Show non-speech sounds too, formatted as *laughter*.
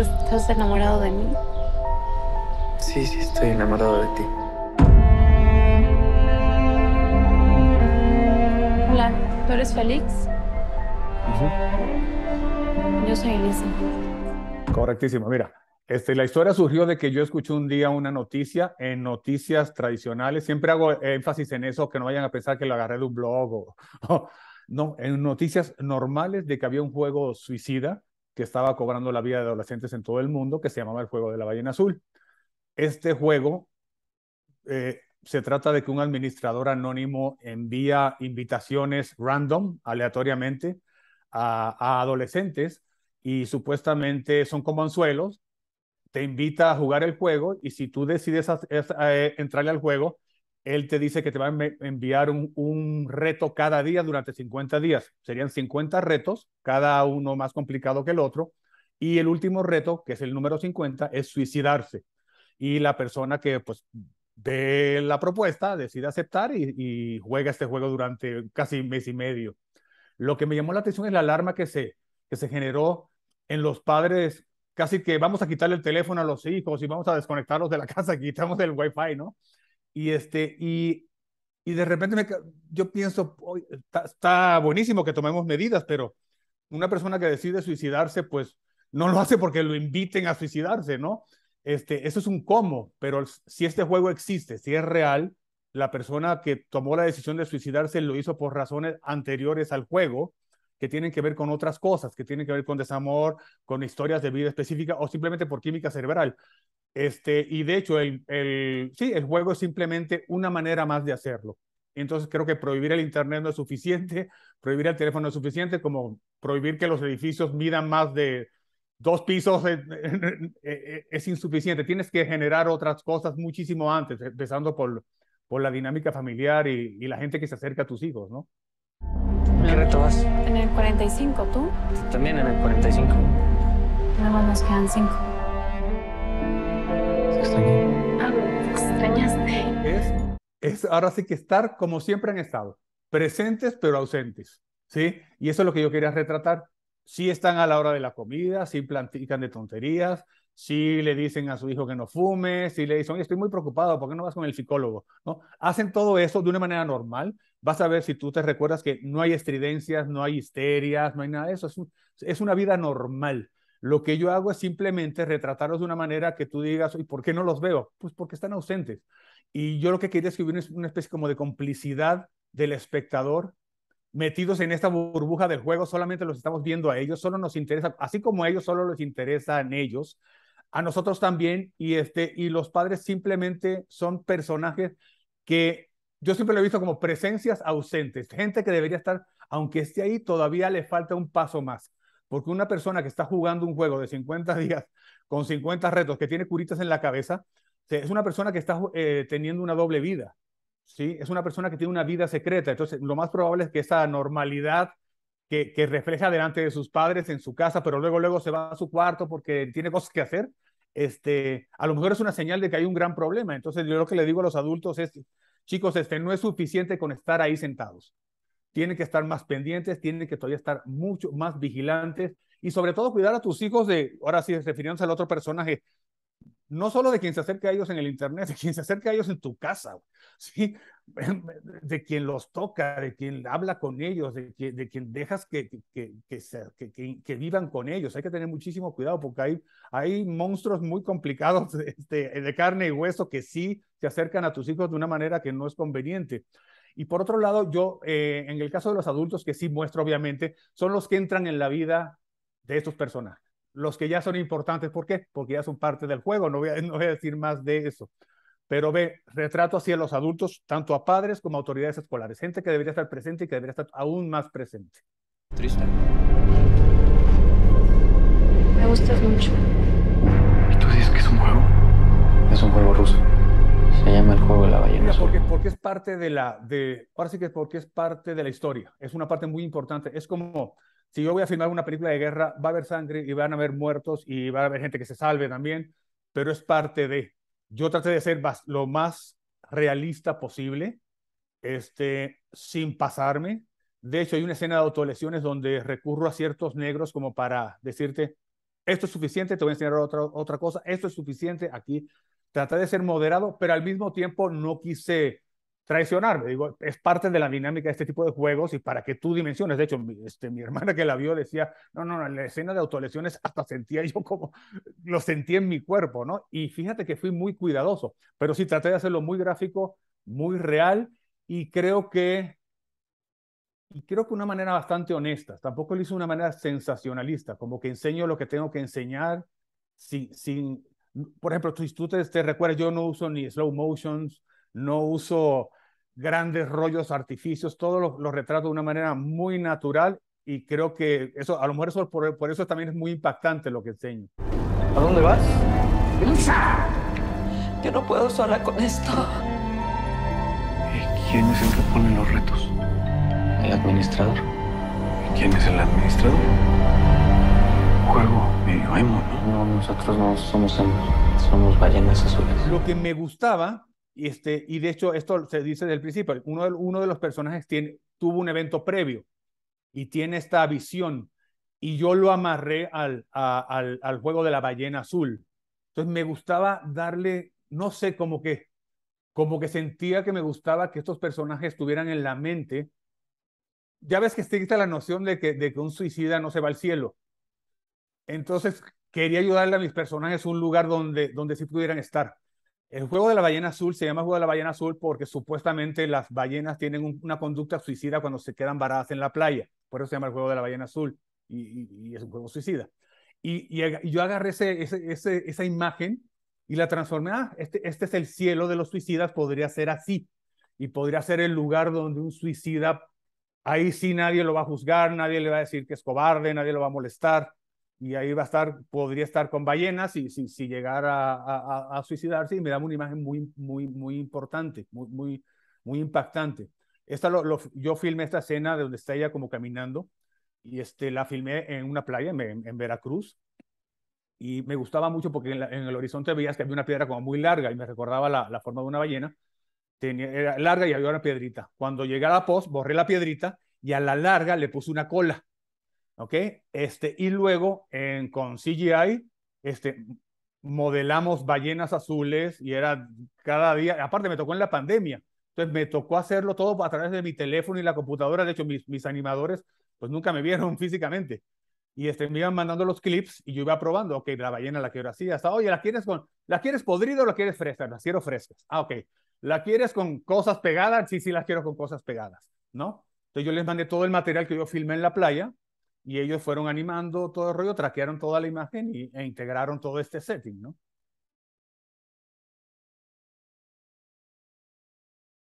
estás enamorado de mí? Sí, sí, estoy enamorado de ti. Hola, ¿tú eres Félix? Yo soy Elisa. Correctísimo, mira. Este, la historia surgió de que yo escuché un día una noticia en noticias tradicionales. Siempre hago énfasis en eso, que no vayan a pensar que lo agarré de un blog o *laughs* no, en noticias normales de que había un juego suicida que estaba cobrando la vida de adolescentes en todo el mundo, que se llamaba el juego de la ballena azul. Este juego eh, se trata de que un administrador anónimo envía invitaciones random, aleatoriamente, a, adolescentes y supuestamente son como anzuelos. Te invita a jugar el juego y si tú decides eh, entrarle al juego, él te dice que te va a enviar un, reto cada día durante 50 días. Serían 50 retos, cada uno más complicado que el otro. Y el último reto, que es el número 50, es suicidarse. Y la persona que pues ve la propuesta decide aceptar y, juega este juego durante casi un mes y medio. Lo que me llamó la atención es la alarma que se, que se generó en los padres, casi que vamos a quitarle el teléfono a los hijos y vamos a desconectarlos de la *laughs* casa, quitamos el wifi, ¿no? Y, este, y, y de repente me, yo pienso, está, está, buenísimo que tomemos medidas, pero una persona que decide suicidarse, pues no lo hace porque lo inviten a suicidarse, ¿no? Este, eso es un cómo, pero si este juego existe, si es real, la persona que tomó la decisión de suicidarse lo hizo por razones anteriores al juego, que tienen que ver con otras cosas, que tienen que ver con desamor, con historias de vida específica o simplemente por química cerebral. Este, y de hecho, el, el, sí, el juego es simplemente una manera más de hacerlo. Entonces creo que prohibir el Internet no es suficiente, *laughs* prohibir el teléfono no es suficiente, como prohibir que los edificios midan más de dos pisos eh, *laughs* eh, eh, es, insuficiente. Tienes que generar otras cosas muchísimo antes, empezando por, por la dinámica familiar y, la gente que se acerca a tus hijos, ¿no? ¿Qué reto vas? En el 45, ¿tú? También en el 45. Nada más nos quedan cinco. ahora sí que estar como siempre han estado, presentes pero ausentes, ¿sí? Y eso es lo que yo quería retratar. Si están a la hora de la comida, si platican de tonterías, si le dicen a su hijo que no fume, si le dicen, estoy muy preocupado, ¿por qué no vas con el psicólogo? ¿No? Hacen todo eso de una manera normal. Vas a ver si tú te recuerdas que no hay estridencias, no hay histerias, no hay nada de eso. Es, es una vida normal. Lo que yo hago es simplemente retratarlos de una manera que tú digas, ¿y por qué no los veo? Pues porque están ausentes. Y yo lo que quería es una especie como de complicidad del espectador metidos en esta burbuja del juego, solamente los estamos viendo a ellos, solo nos interesa, así como a ellos solo les interesan ellos, a nosotros también, y, este, y los padres simplemente son personajes que yo siempre lo he visto como presencias ausentes, gente que debería estar, aunque esté ahí, todavía le falta un paso más, porque una persona que está jugando un juego de 50 *laughs* días con 50 retos, que tiene curitas en la cabeza, es una persona que está eh, teniendo una doble vida, ¿sí? Es una persona que tiene una vida secreta. Entonces, lo más probable es que esa normalidad que, refleja delante de sus padres en su casa, pero luego, luego se va a su cuarto porque tiene cosas que hacer, este, a lo mejor es una señal de que hay un gran problema. Entonces, yo lo que le digo a los adultos es, chicos, este, no es suficiente con estar ahí sentados. Tienen que estar más pendientes, tienen que todavía estar mucho más vigilantes y sobre todo cuidar a tus hijos de, ahora sí, refiriéndose al otro personaje, no solo de quien se acerca a ellos en el Internet, de quien se acerca a ellos en tu casa, ¿sí? *laughs* de quien los toca, de quien habla con ellos, de, quien, de dejas que, que, vivan con ellos. Hay que tener muchísimo cuidado porque hay, hay monstruos muy complicados *laughs* este, de, carne y hueso que sí se acercan a tus hijos de una manera que no es conveniente. Y por otro lado, yo, eh, en el caso de los adultos que sí muestro, obviamente, son los que entran en la vida de estos personajes los que ya son importantes. ¿Por qué? Porque ya son parte del juego. No voy a, *laughs* no voy a decir más de eso. Pero ve, retrato hacia los adultos, tanto a padres como a autoridades escolares. Gente que debería estar presente y que debería estar aún más presente. Triste. Me gustas mucho. ¿Y tú dices que es un juego? Es un juego ruso. Se llama el juego de la ballena. porque, es parte de la. De, ahora que porque es parte de la historia. Es una parte muy importante. Es como si yo voy a filmar una película de guerra, va a haber sangre y van a haber muertos y va a haber gente que se salve también, pero es parte de. Yo traté de ser lo más realista posible, este, sin pasarme. De hecho, hay una escena de autolesiones donde recurro a ciertos negros como para decirte, esto es suficiente, te voy a enseñar otra, otra cosa, esto es suficiente aquí. Traté de ser moderado, pero al mismo tiempo no quise traicionarme. Digo, es parte de la dinámica de este tipo de juegos y para que tú dimensiones. De hecho, mi, este, mi *laughs* hermana que la vio decía, no, no, no, la escena de autolesiones hasta sentía yo como, lo sentía en mi cuerpo, ¿no? Y fíjate que fui muy cuidadoso, pero sí traté de hacerlo muy gráfico, muy real y creo que... Y creo que una manera bastante honesta, tampoco lo hice de una manera sensacionalista, como que enseño lo que tengo que enseñar, sin, sin por ejemplo, si tú te, te recuerdas, yo no uso ni slow motions, no uso grandes rollos, artificios, todo lo retrato de una manera muy natural y creo que eso, a lo mejor por, eso también es muy impactante lo que enseño. ¿A dónde vas? ¡Elsa! Yo no puedo sola con esto. ¿Y quién es el que pone los retos? El administrador. ¿Y quién es el administrador? Juego medio emo, ¿no? nosotros no somos somos ballenas azules. Lo que me gustaba y, este, y de hecho, esto se dice desde el principio, uno de, uno de los personajes tiene, tuvo un evento previo y tiene esta visión y yo lo amarré al, al, juego de la ballena azul. Entonces me gustaba darle, no sé, como que, como que sentía que me gustaba que estos personajes estuvieran en la mente. Ya ves que existe la noción de que, de que un suicida no se va al cielo. Entonces quería ayudarle a mis personajes un lugar donde, donde sí pudieran estar. El juego de la ballena azul se llama juego de la ballena azul porque supuestamente las ballenas tienen una conducta suicida cuando se quedan varadas en la playa. Por eso se llama el juego de la ballena azul y, es un juego suicida. Y, yo agarré esa imagen y la transformé. Ah, este, este es el cielo de los suicidas, podría ser así. Y podría ser el lugar donde un suicida, ahí sí nadie lo va a juzgar, nadie le va a decir que es cobarde, nadie lo va a molestar y ahí va a estar, podría estar con ballenas si, si, llegara a, suicidarse y me da una imagen muy, muy, muy importante, muy, muy, muy impactante. Esta lo, yo filmé esta escena de donde está ella como caminando y este, la filmé en una playa en, Veracruz y me gustaba mucho porque en, el horizonte veías que había una piedra como muy larga y me recordaba la, forma de una ballena. Tenía, era larga y había una piedrita. Cuando llegué a la post, borré la piedrita y a la larga le puse una cola ¿ok? Este, y luego en, con CGI, este, modelamos ballenas azules y era cada día, aparte me tocó en la pandemia, entonces me tocó hacerlo todo a través de mi teléfono y la computadora, de hecho mis, mis animadores pues nunca me vieron *laughs* físicamente. Y este, me iban mandando los clips y yo iba probando, ok, la ballena la quiero así, hasta, oye, ¿la quieres con, la quieres podrida o la quieres fresca? la quiero fresca, Ah, ok. ¿La quieres con cosas pegadas? Sí, sí, las quiero con cosas pegadas, ¿no? Entonces yo les mandé todo el material que yo filmé en la playa, y ellos fueron animando todo el rollo, traquearon toda la imagen y, e integraron todo este setting, ¿no?